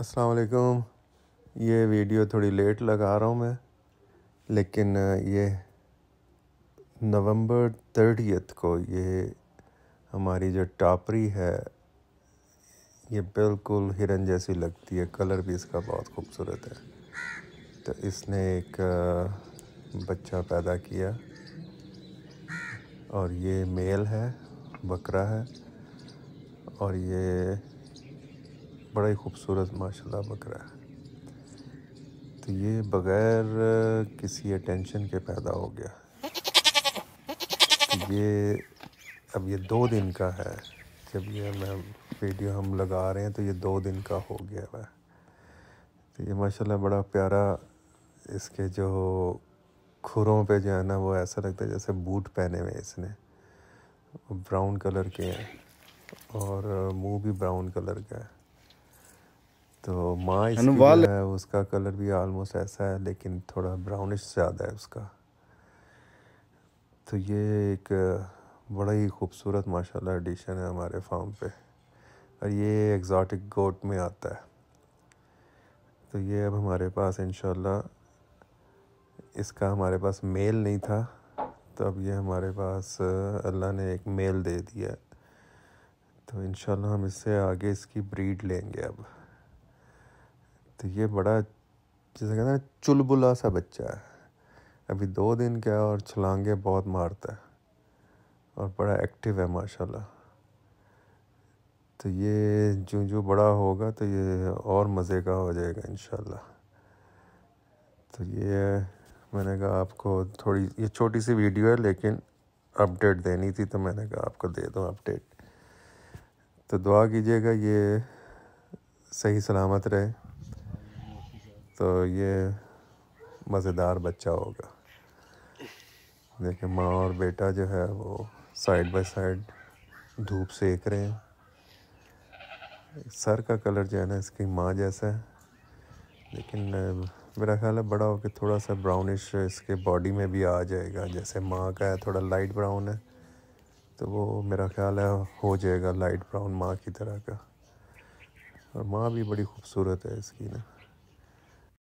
असलकुम ये वीडियो थोड़ी लेट लगा रहा हूँ मैं लेकिन ये नवंबर थर्टियथ को ये हमारी जो टापरी है ये बिल्कुल हिरन जैसी लगती है कलर भी इसका बहुत खूबसूरत है तो इसने एक बच्चा पैदा किया और ये मेल है बकरा है और ये बड़ा ही खूबसूरत माशाल्लाह बकरा है तो ये बग़ैर किसी अटेंशन के पैदा हो गया ये अब ये दो दिन का है जब ये मैं वीडियो हम लगा रहे हैं तो ये दो दिन का हो गया है तो ये माशाल्लाह बड़ा प्यारा इसके जो खुरों पे जो है ना वो ऐसा लगता है जैसे बूट पहने हुए इसने ब्राउन कलर के हैं और मुंह भी ब्राउन कलर का है तो माँ है उसका कलर भी आलमोस्ट ऐसा है लेकिन थोड़ा ब्राउनिश ज़्यादा है उसका तो ये एक बड़ा ही खूबसूरत माशाल्लाह एडिशन है हमारे फार्म पे और ये एग्ज़ॉटिक गोट में आता है तो ये अब हमारे पास इन इसका हमारे पास मेल नहीं था तो अब ये हमारे पास अल्लाह ने एक मेल दे दिया तो इन हम इससे आगे इसकी ब्रीड लेंगे अब तो ये बड़ा जैसे कहते हैं चुलबुला सा बच्चा है अभी दो दिन का है और छलांगे बहुत मारता है और बड़ा एक्टिव है माशाल्लाह तो ये जो जो बड़ा होगा तो ये और मज़े का हो जाएगा इन तो ये मैंने कहा आपको थोड़ी ये छोटी सी वीडियो है लेकिन अपडेट देनी थी तो मैंने कहा आपको दे दूँ अपडेट तो दुआ कीजिएगा ये सही सलामत रहे तो ये मज़ेदार बच्चा होगा देखिए माँ और बेटा जो है वो साइड बाय साइड धूप सेक रहे हैं सर का कलर जो है ना इसकी माँ जैसा है लेकिन मेरा ख्याल है बड़ा होकर थोड़ा सा ब्राउनिश इसके बॉडी में भी आ जाएगा जैसे माँ का है थोड़ा लाइट ब्राउन है तो वो मेरा ख्याल है हो जाएगा लाइट ब्राउन माँ की तरह का और माँ भी बड़ी खूबसूरत है इसकी ना